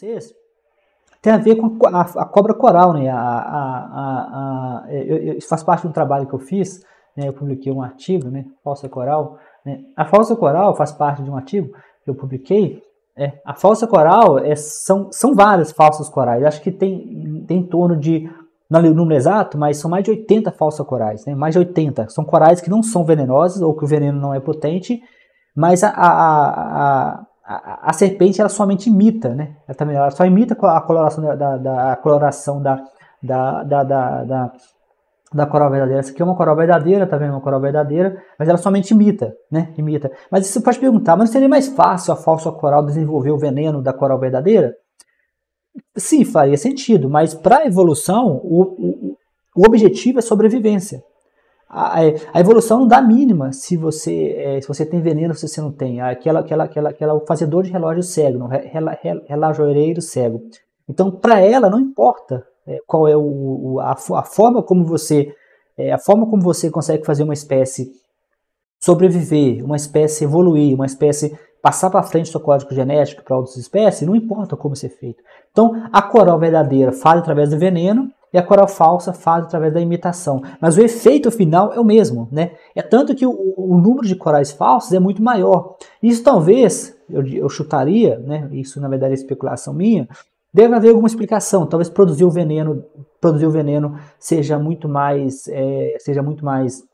vocês tem a ver com a, a cobra coral, né? A, a, a, a é, eu, eu, faz parte de um trabalho que eu fiz, né? Eu publiquei um artigo, né? Falsa coral. Né? A falsa coral faz parte de um artigo que eu publiquei. É, a falsa coral é, são, são várias falsas corais. acho que tem, tem em torno de, não o número exato, mas são mais de 80 falsas corais, né? Mais de 80. São corais que não são venenosas ou que o veneno não é potente, mas a, a, a a, a, serpente ela somente imita, né? Ela, também, ela só imita a coloração da, da, da a coloração da, da, da, da, da, da coral verdadeira. Essa aqui é uma coral verdadeira, tá vendo? Uma coral verdadeira, mas ela somente imita, né? Imita. Mas você pode perguntar, mas seria mais fácil a falsa coral desenvolver o veneno da coral verdadeira? Sim, faria sentido, mas para a evolução, o, o, o objetivo é sobrevivência a, a, evolução não dá mínima se você é, se você tem veneno se você não tem aquela aquela aquela aquela o fazedor de relógio cego não rela, relojoeiro cego então para ela não importa é, qual é o, o a, a, forma como você é, a forma como você consegue fazer uma espécie sobreviver uma espécie evoluir uma espécie passar para frente seu código genético para outras espécies não importa como ser é feito então a coral verdadeira faz através do veneno e a coral falsa faz através da imitação. Mas o efeito final é o mesmo, né? É tanto que o, o número de corais falsos é muito maior. Isso talvez, eu, eu chutaria, né? Isso na verdade é especulação minha. Deve haver alguma explicação. Talvez produzir o veneno, produzir o veneno seja muito mais, é, seja muito mais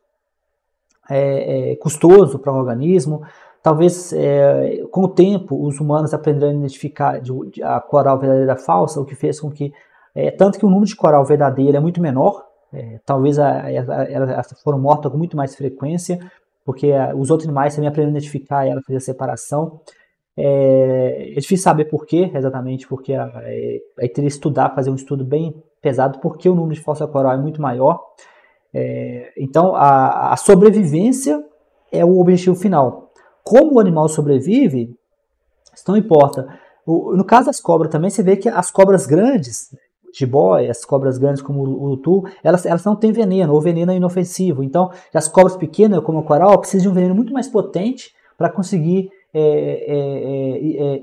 é, é, custoso para o organismo. Talvez é, com o tempo os humanos aprenderam a identificar de, de, a coral verdadeira falsa, o que fez com que é, tanto que o número de coral verdadeiro é muito menor, é, talvez elas foram mortas com muito mais frequência, porque a, os outros animais também aprenderam a identificar ela, fazer a separação. É, é, difícil saber por quê, exatamente, porque é, é, aí é, teria que estudar, fazer um estudo bem pesado, porque o número de fossa coral é muito maior. É, então, a, a sobrevivência é o objetivo final. Como o animal sobrevive, isso não importa. No caso das cobras também, você vê que as cobras grandes, jibóia, as cobras grandes como o lutu, elas, elas não têm veneno, ou veneno é inofensivo. Então, as cobras pequenas, como o coral, precisam de um veneno muito mais potente para conseguir é é, é,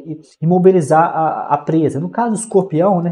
é, é, imobilizar a, a, presa. No caso do escorpião, né,